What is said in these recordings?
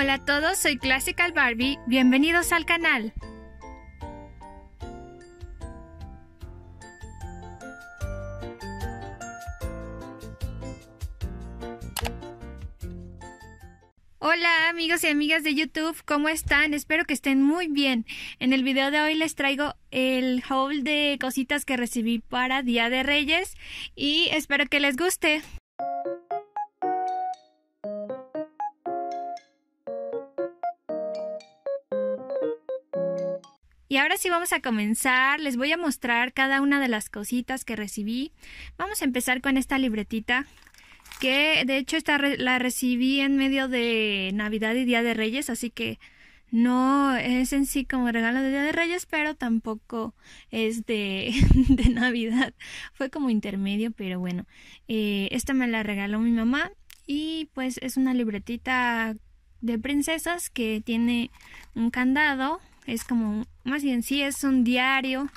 Hola a todos, soy Classical Barbie, bienvenidos al canal. Hola amigos y amigas de YouTube, ¿cómo están? Espero que estén muy bien. En el video de hoy les traigo el haul de cositas que recibí para Día de Reyes y espero que les guste. Y ahora sí vamos a comenzar. Les voy a mostrar cada una de las cositas que recibí. Vamos a empezar con esta libretita que de hecho esta la recibí en medio de Navidad y Día de Reyes, así que no es en sí como regalo de Día de Reyes, pero tampoco es de, Navidad. Fue como intermedio, pero bueno. Eh, esta me la regaló mi mamá y pues es una libretita de princesas que tiene un candado es como, más bien sí, es un diario.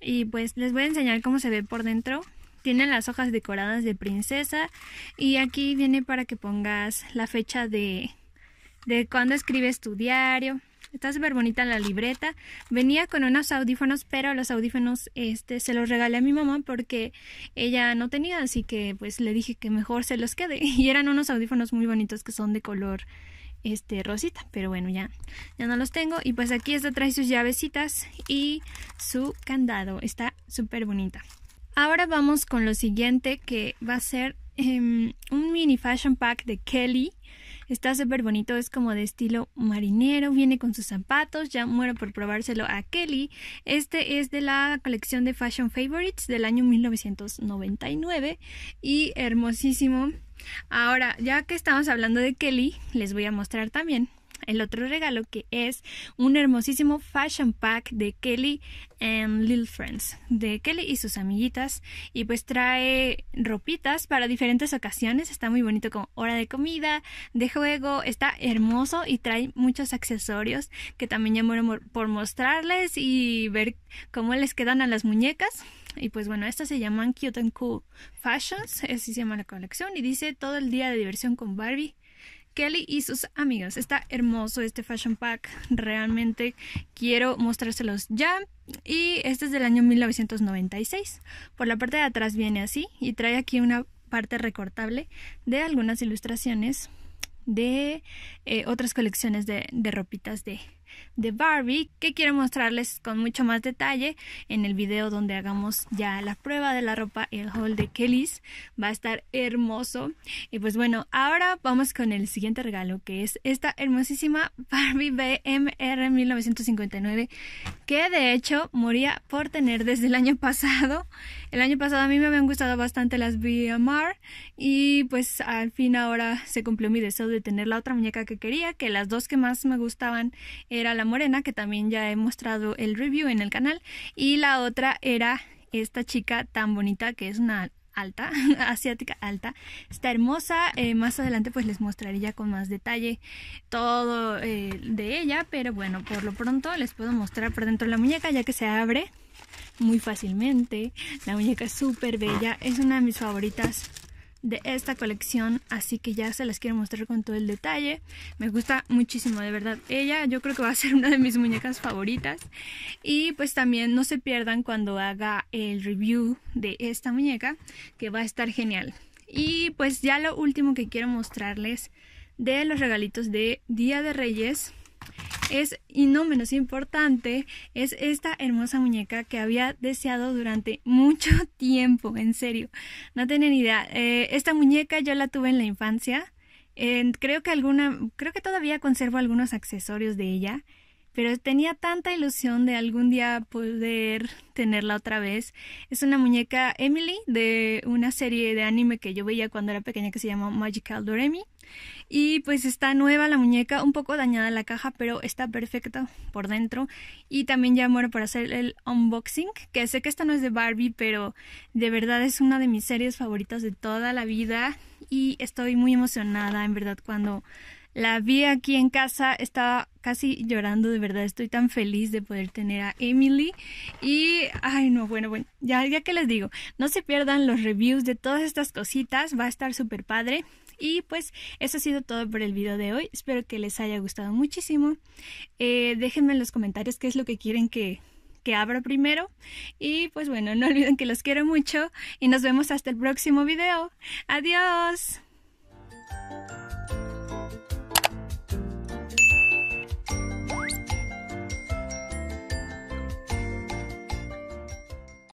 Y pues les voy a enseñar cómo se ve por dentro. Tiene las hojas decoradas de princesa y aquí viene para que pongas la fecha de, de cuando escribes tu diario. Está súper bonita la libreta. Venía con unos audífonos, pero los audífonos este, se los regalé a mi mamá porque ella no tenía, así que pues le dije que mejor se los quede. Y eran unos audífonos muy bonitos que son de color este rosita pero bueno ya ya no los tengo y pues aquí está, trae sus llavecitas y su candado está súper bonita ahora vamos con lo siguiente que va a ser em, un mini fashion pack de Kelly Está súper bonito, es como de estilo marinero, viene con sus zapatos, ya muero por probárselo a Kelly. Este es de la colección de Fashion Favorites del año 1999 y hermosísimo. Ahora, ya que estamos hablando de Kelly, les voy a mostrar también el otro regalo que es un hermosísimo fashion pack de Kelly and Little Friends, de Kelly y sus amiguitas. Y pues trae ropitas para diferentes ocasiones. Está muy bonito como hora de comida, de juego. Está hermoso y trae muchos accesorios que también ya por mostrarles y ver cómo les quedan a las muñecas. Y pues bueno, estas se llaman Cute and Cool Fashions, así se llama la colección. Y dice todo el día de diversión con Barbie Kelly y sus amigas, Está hermoso este fashion pack, realmente quiero mostrárselos ya. Y este es del año 1996. Por la parte de atrás viene así y trae aquí una parte recortable de algunas ilustraciones de eh, otras colecciones de, de ropitas de, de Barbie que quiero mostrarles con mucho más detalle en el video donde hagamos ya la prueba de la ropa y el haul de Kelly's. Va a estar hermoso. Y pues bueno, ahora vamos con el siguiente regalo que es esta hermosísima Barbie BMR 1959 que de hecho moría por tener desde el año pasado. El año pasado a mí me habían gustado bastante las BMR y pues al fin ahora se cumplió mi deseo de tener la otra muñeca que quería, que las dos que más me gustaban era la morena, que también ya he mostrado el review en el canal, y la otra era esta chica tan bonita que es una alta, asiática alta. Está hermosa, eh, más adelante pues les mostraré ya con más detalle todo eh, de ella, pero bueno, por lo pronto les puedo mostrar por dentro la muñeca ya que se abre muy fácilmente. La muñeca es súper bella, es una de mis favoritas de esta colección así que ya se las quiero mostrar con todo el detalle me gusta muchísimo de verdad ella yo creo que va a ser una de mis muñecas favoritas y pues también no se pierdan cuando haga el review de esta muñeca que va a estar genial y pues ya lo último que quiero mostrarles de los regalitos de Día de Reyes es, y no menos importante, es esta hermosa muñeca que había deseado durante mucho tiempo, en serio. No tienen idea. Eh, esta muñeca yo la tuve en la infancia. creo que alguna, creo que todavía conservo algunos accesorios de ella pero tenía tanta ilusión de algún día poder tenerla otra vez. Es una muñeca Emily de una serie de anime que yo veía cuando era pequeña que se llama Magical Doremi. Y pues está nueva la muñeca, un poco dañada la caja, pero está perfecta por dentro. Y también ya muero por hacer el unboxing, que sé que esta no es de Barbie, pero de verdad es una de mis series favoritas de toda la vida. Y estoy muy emocionada, en verdad, cuando la vi aquí en casa, estaba casi llorando, de verdad estoy tan feliz de poder tener a Emily. Y, ay no, bueno, bueno, ya, ya que les digo, no se pierdan los reviews de todas estas cositas, va a estar súper padre. Y pues eso ha sido todo por el video de hoy. Espero que les haya gustado muchísimo. Eh, déjenme en los comentarios qué es lo que quieren que, que abra primero. Y pues bueno, no olviden que los quiero mucho y nos vemos hasta el próximo video. Adiós.